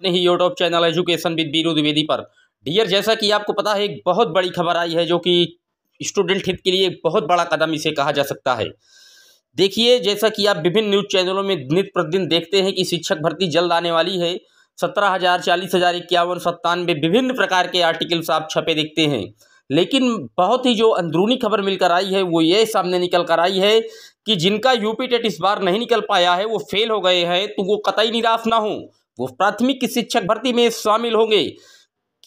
अपने ही YouTube channel education with Biru Dwivedi पर डियर जैसा कि आपको पता है एक बहुत बड़ी खबर आई है जो कि स्टूडेंट हित के लिए एक बहुत बड़ा कदम इसे कहा जा सकता है देखिए जैसा कि आप विभिन्न न्यूज चैनलों में नित प्रतिदिन देखते हैं कि शिक्षक भर्ती जल्द आने वाली है सत्रह हज़ार चालीस हज़ार इक्यावन सत्तानवे विभिन्न प्रकार के आर्टिकल्स आप छपे देखते हैं लेकिन बहुत ही जो अंदरूनी खबर मिलकर आई है वो ये सामने निकल कर आई है कि जिनका यूपी टेट इस बार नहीं निकल पाया है वो फेल हो गए हैं तो वो कतई निराश ना हों वो प्राथमिक शिक्षक भर्ती में शामिल होंगे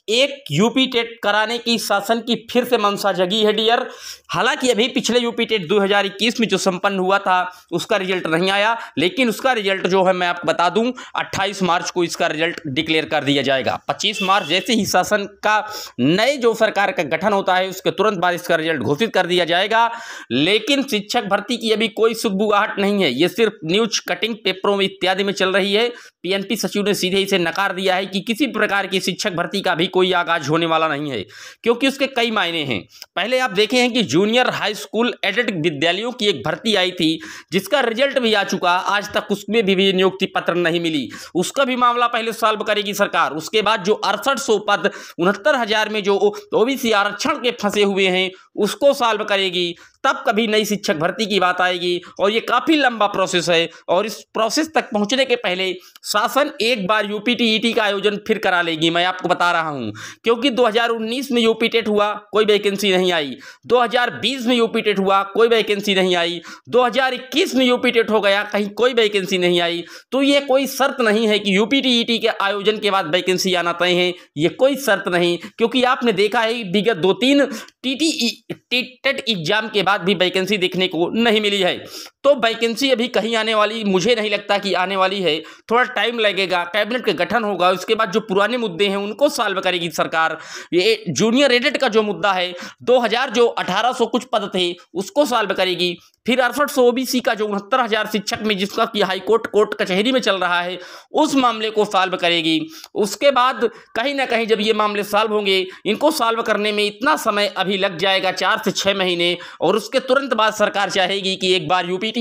एक यूपी टेट कराने की शासन की फिर से मंशा जगी है डियर हालांकि अभी पिछले यूपी टेट 2021 में जो संपन्न हुआ था उसका रिजल्ट नहीं आया लेकिन उसका रिजल्ट जो है मैं आपको बता दूं 28 मार्च को इसका रिजल्ट डिक्लेयर कर दिया जाएगा 25 मार्च जैसे ही शासन का नए जो सरकार का गठन होता है उसके तुरंत बाद इसका रिजल्ट घोषित कर दिया जाएगा लेकिन शिक्षक भर्ती की अभी कोई सुखबुगाहट नहीं है ये सिर्फ न्यूज कटिंग पेपरों में इत्यादि में चल रही है पीएनपी सचिव ने सीधे इसे नकार दिया है कि किसी प्रकार की शिक्षक भर्ती का भी कोई आगाज होने वाला नहीं है क्योंकि उसके कई मायने हैं पहले आप देखे हैं कि जूनियर हाई स्कूल एडेड विद्यालयों की एक भर्ती आई थी जिसका रिजल्ट भी आ चुका आज तक उसमें भी, भी नियुक्ति पत्र नहीं मिली उसका भी मामला पहले सॉल्व करेगी सरकार उसके बाद जो अड़सठ पद उनहत्तर में जो ओबीसी आरक्षण के फंसे हुए हैं उसको सॉल्व करेगी तब कभी नई शिक्षक भर्ती की बात आएगी और ये काफ़ी लंबा प्रोसेस है और इस प्रोसेस तक पहुंचने के पहले शासन एक बार पी e का आयोजन फिर करा लेगी मैं आपको बता रहा हूं क्योंकि 2019 में यू पी e हुआ कोई वैकेंसी नहीं आई 2020 में यू पी e हुआ कोई वैकेंसी नहीं आई 2021 में यू पी हो गया कहीं कोई वैकेंसी नहीं आई तो ये कोई शर्त नहीं है कि पी के आयोजन के बाद वैकेंसी आना तय है ये कोई शर्त नहीं क्योंकि आपने देखा है विगत दो तीन टीटीई टेट एग्जाम के बाद भी वैकेंसी देखने को नहीं मिली है तो वैकेंसी अभी कहीं आने वाली मुझे नहीं लगता कि आने वाली है थोड़ा टाइम लगेगा कैबिनेट का गठन होगा उसके बाद जो पुराने मुद्दे हैं उनको सॉल्व करेगी सरकार ये जूनियर एडेट का जो मुद्दा है 2000 जो 1800 कुछ पद थे उसको सॉल्व करेगी फिर अड़सठ सौ ओबीसी का जो उनहत्तर हजार शिक्षक में जिसका कि हाईकोर्ट कोर्ट कचहरी में चल रहा है उस मामले को सॉल्व करेगी उसके बाद कहीं ना कहीं जब ये मामले सॉल्व होंगे इनको सॉल्व करने में इतना समय अभी अभी लग जाएगा चार से छः महीने और उसके तुरंत बाद सरकार चाहेगी कि एक बार यू पी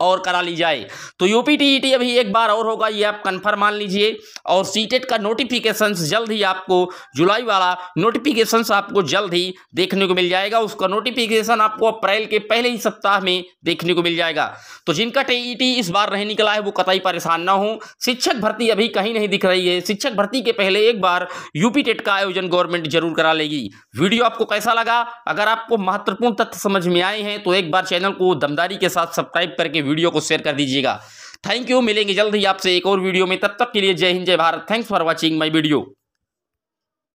और करा ली जाए तो यूपी टी e अभी एक बार और होगा ये आप कन्फर्म मान लीजिए और सीटेट e का नोटिफिकेशन जल्द ही आपको जुलाई वाला नोटिफिकेशन आपको जल्द ही देखने को मिल जाएगा उसका नोटिफिकेशन आपको अप्रैल के पहले ही सप्ताह में देखने को मिल जाएगा तो जिनका टीईटी e इस बार नहीं निकला है वो कतई परेशान ना हो शिक्षक भर्ती अभी कहीं नहीं दिख रही है शिक्षक भर्ती के पहले एक बार यूपी टेट का आयोजन गवर्नमेंट जरूर करा लेगी वीडियो आपको कैसा लगा अगर आपको महत्वपूर्ण तथ्य समझ में आए हैं तो एक बार चैनल को दमदारी के साथ सब्सक्राइब करके वीडियो को शेयर कर दीजिएगा थैंक यू मिलेंगे जल्द ही आपसे एक और वीडियो में तब तक के लिए जय हिंद जय Bharat thanks for watching my video